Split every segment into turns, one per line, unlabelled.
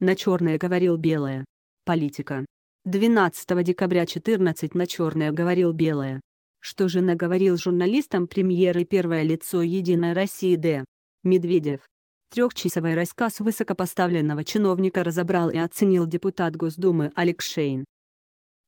на черное говорил белое. Политика. 12 декабря 14 на черное говорил белое. Что же наговорил журналистам премьер и первое лицо «Единой России» Д. Медведев. Трехчасовой рассказ высокопоставленного чиновника разобрал и оценил депутат Госдумы Алекс Шейн.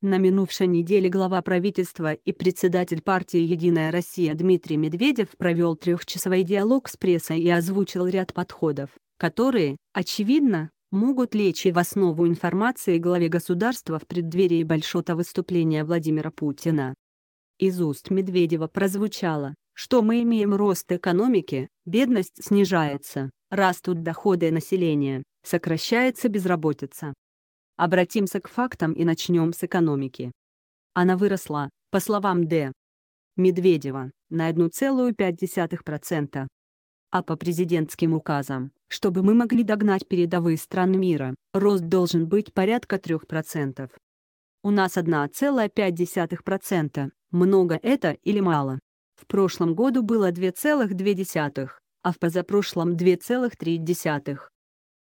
На минувшей неделе глава правительства и председатель партии «Единая Россия» Дмитрий Медведев провел трехчасовой диалог с прессой и озвучил ряд подходов, которые, очевидно, могут лечь и в основу информации главе государства в преддверии большого выступления Владимира Путина. Из уст Медведева прозвучало, что мы имеем рост экономики, бедность снижается, растут доходы населения, сокращается безработица. Обратимся к фактам и начнем с экономики. Она выросла, по словам Д. Медведева, на 1,5%. А по президентским указам чтобы мы могли догнать передовые страны мира, рост должен быть порядка 3%. У нас 1,5%. Много это или мало? В прошлом году было 2,2, а в позапрошлом 2,3.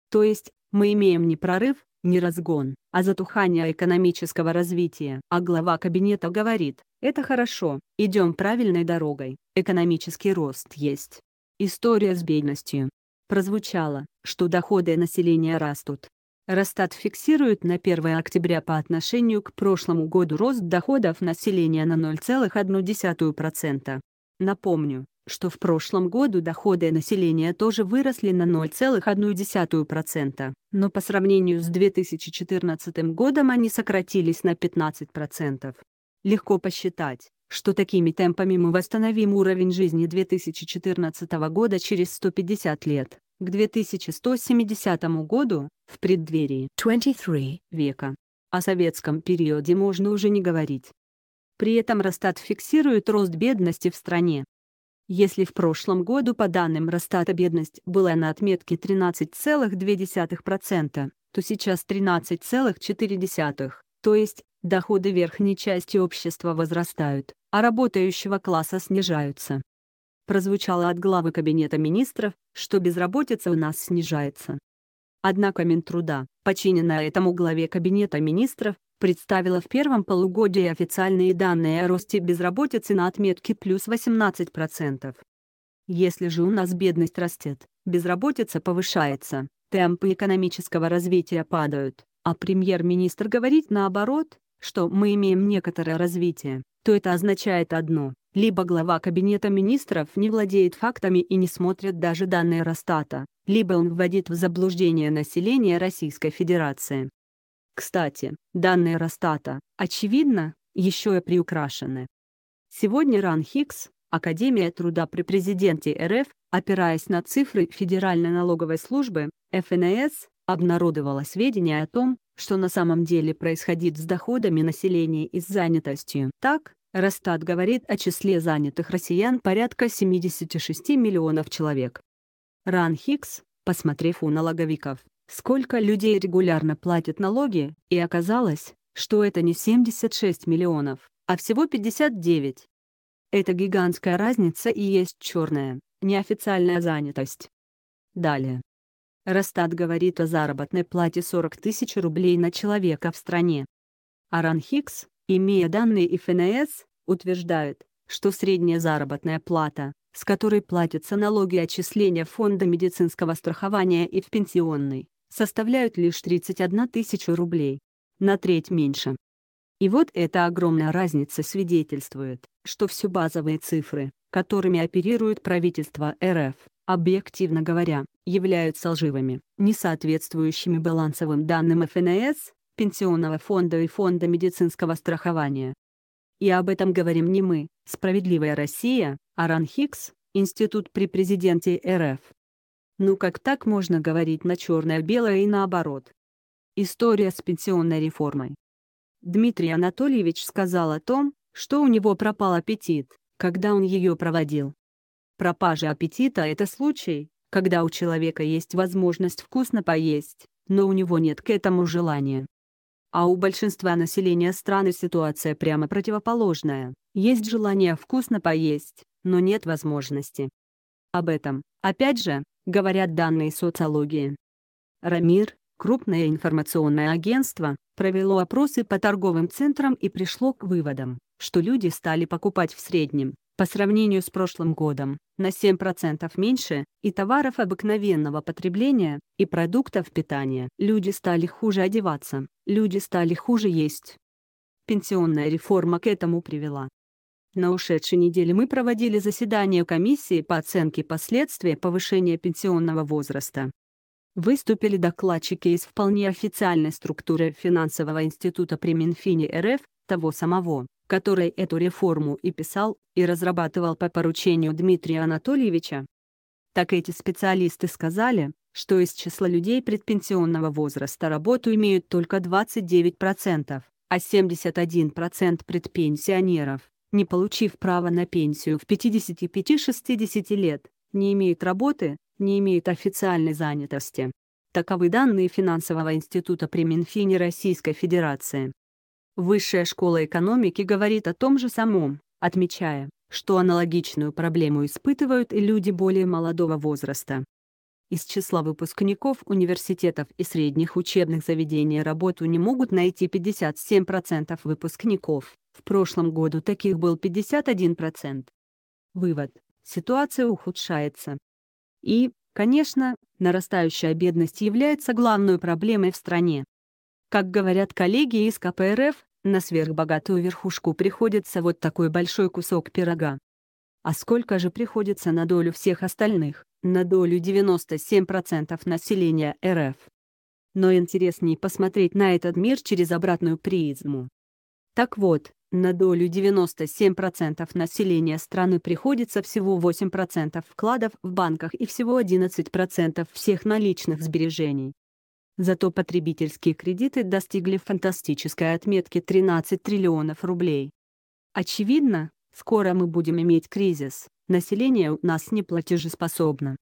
То есть, мы имеем не прорыв, не разгон, а затухание экономического развития. А глава кабинета говорит, это хорошо, идем правильной дорогой, экономический рост есть. История с бедностью, прозвучало, что доходы населения растут. Росстат фиксирует на 1 октября по отношению к прошлому году рост доходов населения на 0,1%. Напомню, что в прошлом году доходы населения тоже выросли на 0,1%, но по сравнению с 2014 годом они сократились на 15%. Легко посчитать, что такими темпами мы восстановим уровень жизни 2014 года через 150 лет, к 2170 году, в преддверии 23 века. О советском периоде можно уже не говорить. При этом Росстат фиксирует рост бедности в стране. Если в прошлом году по данным Росстата бедность была на отметке 13,2%, то сейчас 13,4%, то есть доходы верхней части общества возрастают а работающего класса снижаются. Прозвучало от главы Кабинета министров, что безработица у нас снижается. Однако Минтруда, подчиненная этому главе Кабинета министров, представила в первом полугодии официальные данные о росте безработицы на отметке плюс 18%. Если же у нас бедность растет, безработица повышается, темпы экономического развития падают, а премьер-министр говорит наоборот, что мы имеем некоторое развитие то это означает одно. Либо глава кабинета министров не владеет фактами и не смотрит даже данные Росстата, либо он вводит в заблуждение население Российской Федерации. Кстати, данные Росстата, очевидно, еще и приукрашены. Сегодня Ран Хикс, Академия труда при президенте РФ, опираясь на цифры Федеральной налоговой службы, ФНС, обнародовала сведения о том, что на самом деле происходит с доходами населения и с занятостью. Так, Росстат говорит о числе занятых россиян порядка 76 миллионов человек. Ран Хикс, посмотрев у налоговиков, сколько людей регулярно платят налоги, и оказалось, что это не 76 миллионов, а всего 59. Это гигантская разница и есть черная, неофициальная занятость. Далее. Растат говорит о заработной плате 40 тысяч рублей на человека в стране. Аран Хикс, имея данные ФНС, утверждает, что средняя заработная плата, с которой платятся налоги отчисления Фонда медицинского страхования и в пенсионный, составляют лишь 31 тысячу рублей. На треть меньше. И вот эта огромная разница свидетельствует, что все базовые цифры, которыми оперирует правительство РФ, объективно говоря, являются лживыми, не соответствующими балансовым данным ФНС, Пенсионного фонда и Фонда медицинского страхования. И об этом говорим не мы, «Справедливая Россия», Аран Хикс, Институт при президенте РФ. Ну как так можно говорить на черное-белое и наоборот? История с пенсионной реформой. Дмитрий Анатольевич сказал о том, что у него пропал аппетит, когда он ее проводил. Пропажа аппетита – это случай, когда у человека есть возможность вкусно поесть, но у него нет к этому желания. А у большинства населения страны ситуация прямо противоположная. Есть желание вкусно поесть, но нет возможности. Об этом, опять же, говорят данные социологии. Рамир, крупное информационное агентство, провело опросы по торговым центрам и пришло к выводам, что люди стали покупать в среднем по сравнению с прошлым годом на 7% меньше, и товаров обыкновенного потребления, и продуктов питания. Люди стали хуже одеваться, люди стали хуже есть. Пенсионная реформа к этому привела. На ушедшей неделе мы проводили заседание комиссии по оценке последствий повышения пенсионного возраста. Выступили докладчики из вполне официальной структуры финансового института при Минфине РФ, того самого, который эту реформу и писал, и разрабатывал по поручению Дмитрия Анатольевича. Так эти специалисты сказали, что из числа людей предпенсионного возраста работу имеют только 29%, а 71% предпенсионеров, не получив права на пенсию в 55-60 лет, не имеют работы, не имеют официальной занятости. Таковы данные финансового института при Минфине Российской Федерации. Высшая школа экономики говорит о том же самом, отмечая, что аналогичную проблему испытывают и люди более молодого возраста. Из числа выпускников университетов и средних учебных заведений работу не могут найти 57% выпускников, в прошлом году таких был 51%. Вывод. Ситуация ухудшается. И, конечно, нарастающая бедность является главной проблемой в стране. Как говорят коллеги из КПРФ, на сверхбогатую верхушку приходится вот такой большой кусок пирога. А сколько же приходится на долю всех остальных, на долю 97% населения РФ? Но интереснее посмотреть на этот мир через обратную призму. Так вот, на долю 97% населения страны приходится всего 8% вкладов в банках и всего 11% всех наличных сбережений. Зато потребительские кредиты достигли фантастической отметки 13 триллионов рублей. Очевидно, скоро мы будем иметь кризис, население у нас неплатежеспособно.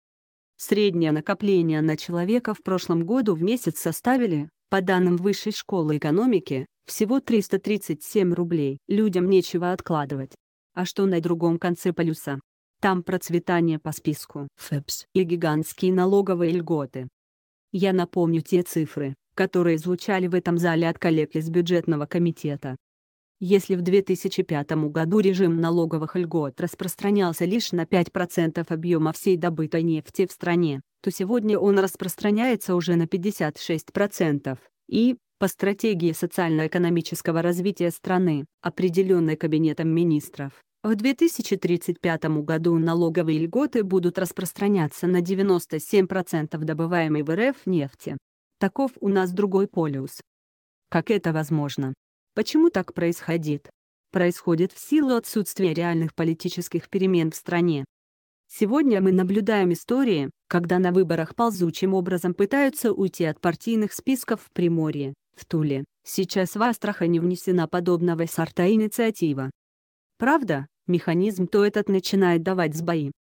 Среднее накопление на человека в прошлом году в месяц составили, по данным Высшей школы экономики, всего 337 рублей. Людям нечего откладывать. А что на другом конце полюса? Там процветание по списку ФЭПС и гигантские налоговые льготы. Я напомню те цифры, которые звучали в этом зале от коллег из бюджетного комитета. Если в 2005 году режим налоговых льгот распространялся лишь на 5% объема всей добытой нефти в стране, то сегодня он распространяется уже на 56%, и, по стратегии социально-экономического развития страны, определенной Кабинетом министров, в 2035 году налоговые льготы будут распространяться на 97% добываемой в РФ нефти. Таков у нас другой полюс. Как это возможно? Почему так происходит? Происходит в силу отсутствия реальных политических перемен в стране. Сегодня мы наблюдаем истории, когда на выборах ползучим образом пытаются уйти от партийных списков в Приморье, в Туле. Сейчас в Астрахани внесена подобного сорта инициатива. Правда, механизм, то этот начинает давать сбои.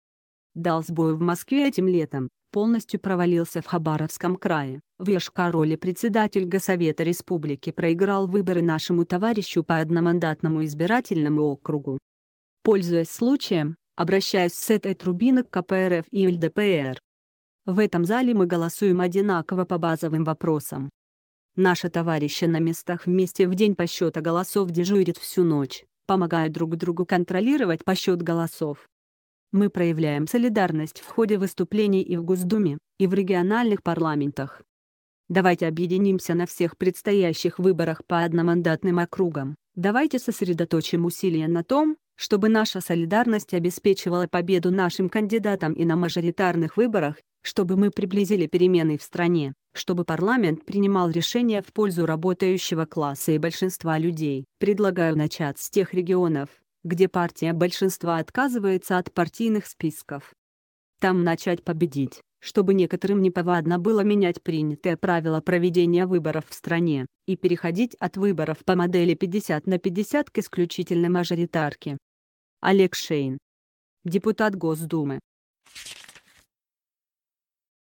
Дал сбой в Москве этим летом, полностью провалился в Хабаровском крае. В Яшкароле председатель Госсовета Республики проиграл выборы нашему товарищу по одномандатному избирательному округу. Пользуясь случаем, обращаюсь с этой трубины к КПРФ и ЛДПР. В этом зале мы голосуем одинаково по базовым вопросам. Наши товарищи на местах вместе в день по счету голосов дежурят всю ночь, помогая друг другу контролировать посчет голосов. Мы проявляем солидарность в ходе выступлений и в Госдуме, и в региональных парламентах. Давайте объединимся на всех предстоящих выборах по одномандатным округам. Давайте сосредоточим усилия на том, чтобы наша солидарность обеспечивала победу нашим кандидатам и на мажоритарных выборах, чтобы мы приблизили перемены в стране, чтобы парламент принимал решения в пользу работающего класса и большинства людей. Предлагаю начать с тех регионов, где партия большинства отказывается от партийных списков. Там начать победить, чтобы некоторым неповадно было менять принятое правило проведения выборов в стране, и переходить от выборов по модели 50 на 50 к исключительной мажоритарке. Олег Шейн. Депутат Госдумы.